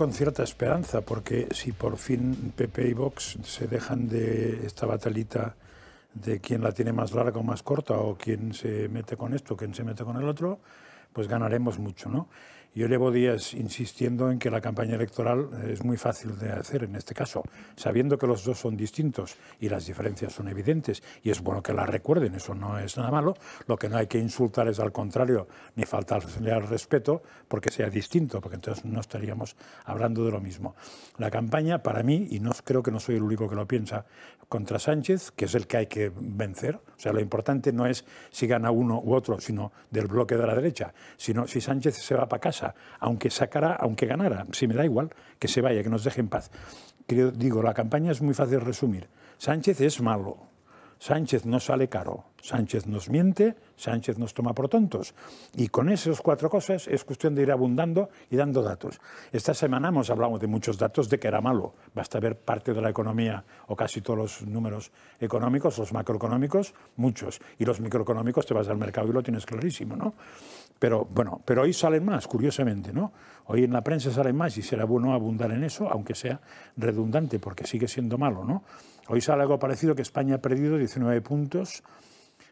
con cierta esperanza, porque si por fin PP y Vox se dejan de esta batalita de quién la tiene más larga o más corta, o quién se mete con esto, quién se mete con el otro, pues ganaremos mucho, ¿no? Yo llevo días insistiendo en que la campaña electoral es muy fácil de hacer en este caso, sabiendo que los dos son distintos y las diferencias son evidentes, y es bueno que la recuerden, eso no es nada malo. Lo que no hay que insultar es al contrario, ni faltarle al respeto porque sea distinto, porque entonces no estaríamos hablando de lo mismo. La campaña, para mí, y no creo que no soy el único que lo piensa, contra Sánchez, que es el que hay que vencer, o sea, lo importante no es si gana uno u otro, sino del bloque de la derecha, sino si Sánchez se va para casa aunque sacara, aunque ganara, si me da igual, que se vaya, que nos deje en paz. Creo, digo, la campaña es muy fácil de resumir. Sánchez es malo, Sánchez nos sale caro, Sánchez nos miente, Sánchez nos toma por tontos. Y con esas cuatro cosas es cuestión de ir abundando y dando datos. Esta semana hemos hablado de muchos datos de que era malo. Basta ver parte de la economía o casi todos los números económicos, los macroeconómicos, muchos. Y los microeconómicos te vas al mercado y lo tienes clarísimo, ¿no? Pero bueno, pero hoy salen más, curiosamente, ¿no? Hoy en la prensa salen más y será bueno abundar en eso, aunque sea redundante, porque sigue siendo malo, ¿no? Hoy sale algo parecido que España ha perdido 19 puntos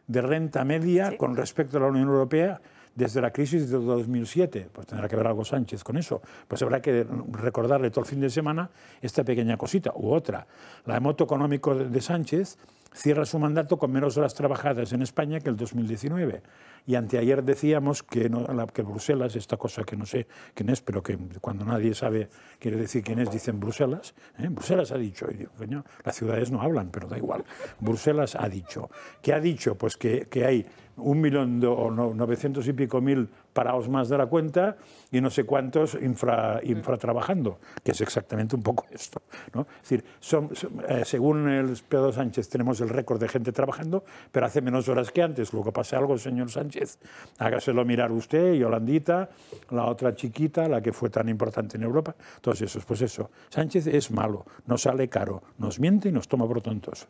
de renta media con respecto a la Unión Europea desde la crisis de 2007. Pues tendrá que ver algo Sánchez con eso. Pues habrá que recordarle todo el fin de semana esta pequeña cosita u otra. La moto económico de Sánchez cierra su mandato con menos horas trabajadas en España que el 2019. Y anteayer decíamos que, que Bruselas, esta cosa que no sé quién es, pero que cuando nadie sabe, quiere decir quién es, dicen Bruselas. ¿eh? Bruselas ha dicho, las ciudades no hablan, pero da igual. Bruselas ha dicho. ¿Qué ha dicho? Pues que, que hay un millón o novecientos y pico mil parados más de la cuenta y no sé cuántos infra, que es exactamente un poco esto. ¿no? Es decir, eh, según el Pedro Sánchez tenemos el récord de gente trabajando, pero hace menos horas que antes. luego pasa algo, señor Sánchez, hágaselo mirar usted, y Yolandita, la otra chiquita, la que fue tan importante en Europa, todos esos. Pues eso, Sánchez es malo, nos sale caro, nos miente y nos toma por tontos.